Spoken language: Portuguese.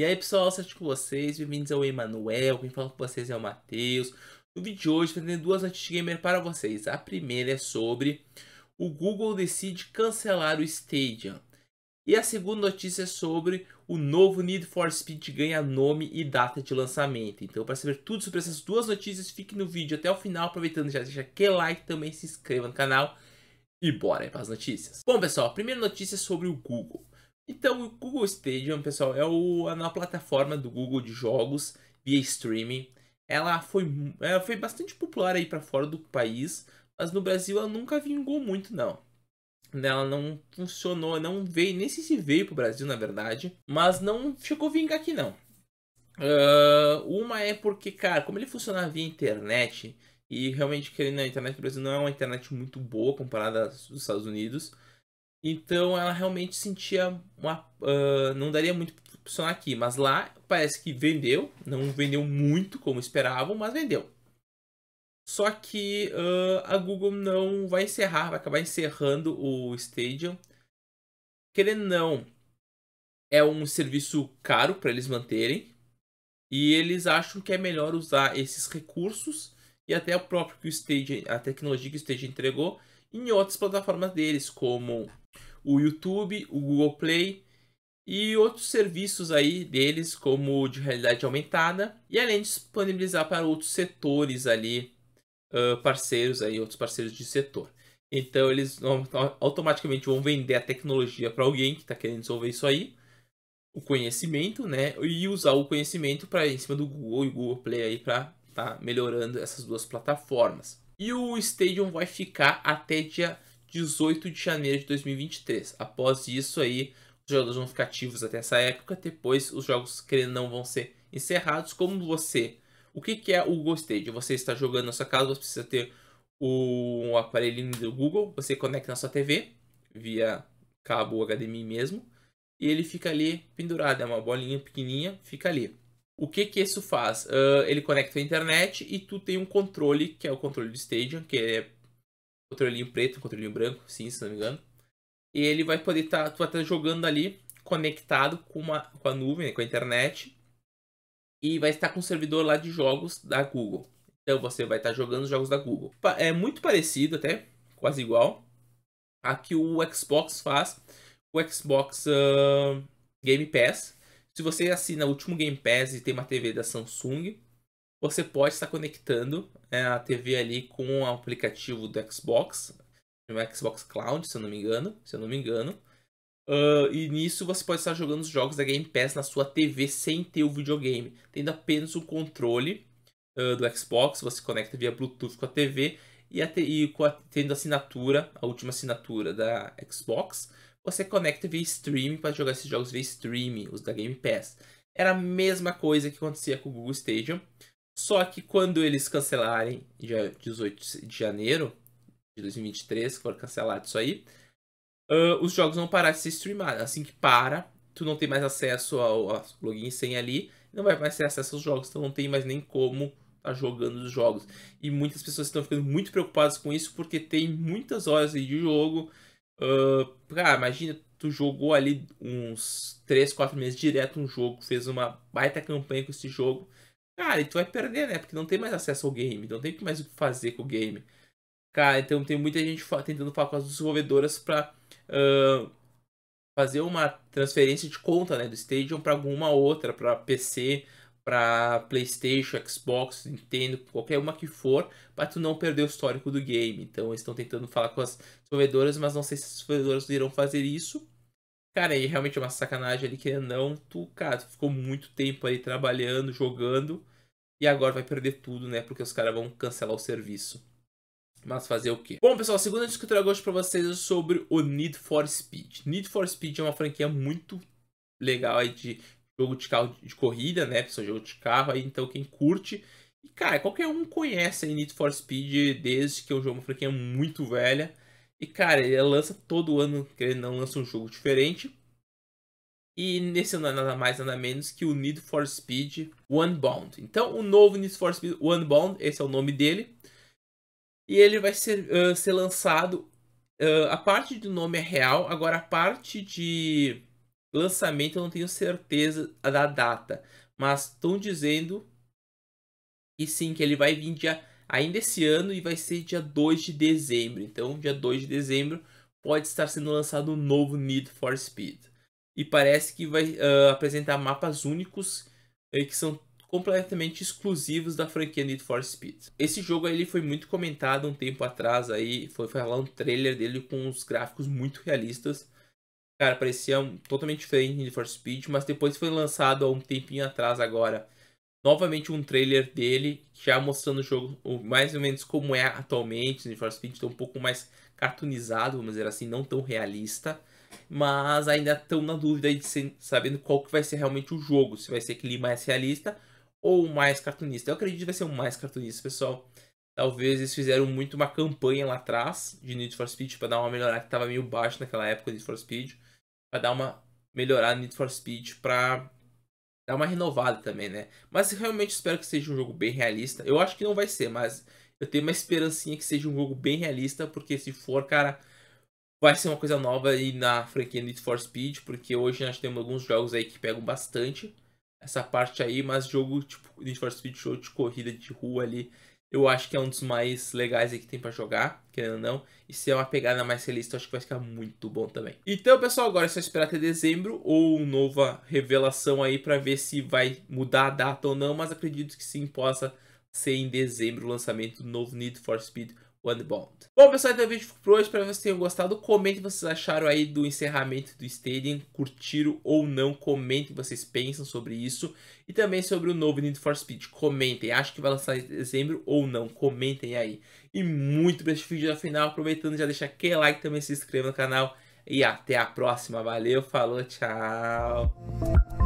E aí pessoal, certo com vocês? Bem-vindos ao Emanuel, quem fala com vocês é o Matheus. No vídeo de hoje, trazendo duas notícias gamer para vocês. A primeira é sobre o Google decide cancelar o Stadia. E a segunda notícia é sobre o novo Need for Speed ganha nome e data de lançamento. Então, para saber tudo sobre essas duas notícias, fique no vídeo até o final. Aproveitando, já deixa aquele like também, se inscreva no canal e bora para as notícias. Bom, pessoal, a primeira notícia é sobre o Google. Então, o Google Stadium, pessoal, é, o, é uma plataforma do Google de jogos via streaming. Ela foi, ela é, foi bastante popular aí para fora do país, mas no Brasil ela nunca vingou muito, não. Ela não funcionou, não veio, nem sei se veio pro Brasil, na verdade, mas não chegou a vingar aqui, não. Uh, uma é porque, cara, como ele funcionava via internet, e realmente querendo a internet do Brasil não é uma internet muito boa comparada aos Estados Unidos, então ela realmente sentia uma. Uh, não daria muito pra funcionar aqui. Mas lá parece que vendeu. Não vendeu muito como esperavam, mas vendeu. Só que uh, a Google não vai encerrar, vai acabar encerrando o Stadium. Querendo não, é um serviço caro para eles manterem. E eles acham que é melhor usar esses recursos e até o próprio que o a tecnologia que o Stadium entregou em outras plataformas deles, como o YouTube, o Google Play e outros serviços aí deles, como o de realidade aumentada, e além de disponibilizar para outros setores ali, uh, parceiros aí, outros parceiros de setor. Então eles então, automaticamente vão vender a tecnologia para alguém que está querendo desenvolver isso aí, o conhecimento, né? E usar o conhecimento para em cima do Google e Google Play aí para estar tá melhorando essas duas plataformas. E o Stadium vai ficar até dia 18 de janeiro de 2023. Após isso aí, os jogadores vão ficar ativos até essa época. Depois os jogos ou não vão ser encerrados. Como você... O que, que é o Google Stadium? Você está jogando na sua casa, você precisa ter o aparelhinho do Google, você conecta na sua TV, via cabo HDMI mesmo, e ele fica ali pendurado, é uma bolinha pequenininha, fica ali. O que que isso faz? Uh, ele conecta a internet e tu tem um controle, que é o controle do Stadium, que é um controlinho preto, um controlinho branco, sim, se não me engano. E ele vai poder estar, tá, tu vai estar tá jogando ali, conectado com, uma, com a nuvem, né, com a internet. E vai estar com o um servidor lá de jogos da Google. Então você vai estar tá jogando os jogos da Google. É muito parecido até, quase igual, a que o Xbox faz. O Xbox uh, Game Pass, se você assina o último Game Pass e tem uma TV da Samsung, você pode estar conectando né, a TV ali com o aplicativo do Xbox, no Xbox Cloud, se eu não me engano, se eu não me engano. Uh, e nisso você pode estar jogando os jogos da Game Pass na sua TV sem ter o videogame, tendo apenas o controle uh, do Xbox, você conecta via Bluetooth com a TV e, a te, e a, tendo assinatura, a última assinatura da Xbox, você conecta via streaming para jogar esses jogos via streaming, os da Game Pass. Era a mesma coisa que acontecia com o Google Stadium, só que quando eles cancelarem, dia 18 de janeiro de 2023, que for cancelado isso aí, uh, os jogos vão parar de ser streamados. Assim que para, tu não tem mais acesso ao, ao login sem ali, não vai mais ter acesso aos jogos, então não tem mais nem como tá jogando os jogos. E muitas pessoas estão ficando muito preocupadas com isso porque tem muitas horas de jogo Uh, cara, imagina, tu jogou ali uns 3, 4 meses direto um jogo, fez uma baita campanha com esse jogo. Cara, e tu vai perder, né? Porque não tem mais acesso ao game, não tem mais o que fazer com o game. Cara, então tem muita gente tentando falar com as desenvolvedoras pra uh, fazer uma transferência de conta, né? Do Stadium pra alguma outra, pra PC, para PlayStation, Xbox, Nintendo, qualquer uma que for, para tu não perder o histórico do game. Então eles estão tentando falar com as desenvolvedoras, mas não sei se as desenvolvedoras irão fazer isso. Cara, aí realmente é uma sacanagem ali que não, tu, cara, tu ficou muito tempo ali trabalhando, jogando, e agora vai perder tudo, né? Porque os caras vão cancelar o serviço. Mas fazer o quê? Bom, pessoal, a segunda notícia que eu trago hoje vocês é sobre o Need for Speed. Need for Speed é uma franquia muito legal aí de jogo de carro de corrida, né? Pessoal, jogo de carro, aí então quem curte. E cara, qualquer um conhece aí Need for Speed desde que o jogo é uma franquia muito velha. E cara, ele lança todo ano, que ele não lança um jogo diferente. E nesse ano nada mais nada menos que o Need for Speed One Bound. Então, o novo Need for Speed One Bound, esse é o nome dele. E ele vai ser, uh, ser lançado. Uh, a parte do nome é real, agora a parte de lançamento eu não tenho certeza da data, mas estão dizendo que sim, que ele vai vir dia, ainda esse ano e vai ser dia 2 de dezembro. Então, dia 2 de dezembro pode estar sendo lançado um novo Need for Speed. E parece que vai uh, apresentar mapas únicos uh, que são completamente exclusivos da franquia Need for Speed. Esse jogo aí, ele foi muito comentado um tempo atrás aí, foi falar um trailer dele com os gráficos muito realistas cara, parecia totalmente diferente de For Speed, mas depois foi lançado há um tempinho atrás agora. Novamente um trailer dele, já mostrando o jogo mais ou menos como é atualmente, Need for Speed, está um pouco mais cartoonizado, vamos dizer assim, não tão realista. Mas ainda estão na dúvida de ser, sabendo qual que vai ser realmente o jogo, se vai ser aquele mais realista ou mais cartunista. Eu acredito que vai ser o mais cartunista, pessoal. Talvez eles fizeram muito uma campanha lá atrás de Need for Speed para dar uma melhorada que estava meio baixo naquela época de Need for Speed para dar uma melhorada no Need for Speed para dar uma renovada também, né? Mas realmente espero que seja um jogo bem realista. Eu acho que não vai ser, mas eu tenho uma esperancinha que seja um jogo bem realista, porque se for, cara, vai ser uma coisa nova aí na franquia Need for Speed, porque hoje nós temos alguns jogos aí que pegam bastante essa parte aí, mas jogo tipo Need for Speed show de corrida de rua ali eu acho que é um dos mais legais aí que tem para jogar, querendo ou não. E se é uma pegada mais realista, eu acho que vai ficar muito bom também. Então, pessoal, agora é só esperar até dezembro ou nova revelação aí para ver se vai mudar a data ou não, mas acredito que sim possa ser em dezembro o lançamento do novo Need for Speed One Bond. Bom, pessoal, então é o vídeo por hoje. Espero que vocês tenham gostado. Comentem o que vocês acharam aí do encerramento do Stadium. Curtiram ou não? Comentem o que vocês pensam sobre isso. E também sobre o novo Need for Speed. Comentem. Acho que vai lançar em dezembro ou não? Comentem aí. E muito para esse vídeo da final. Aproveitando, já deixa aquele like também. Se inscreva no canal. E até a próxima. Valeu, falou, tchau.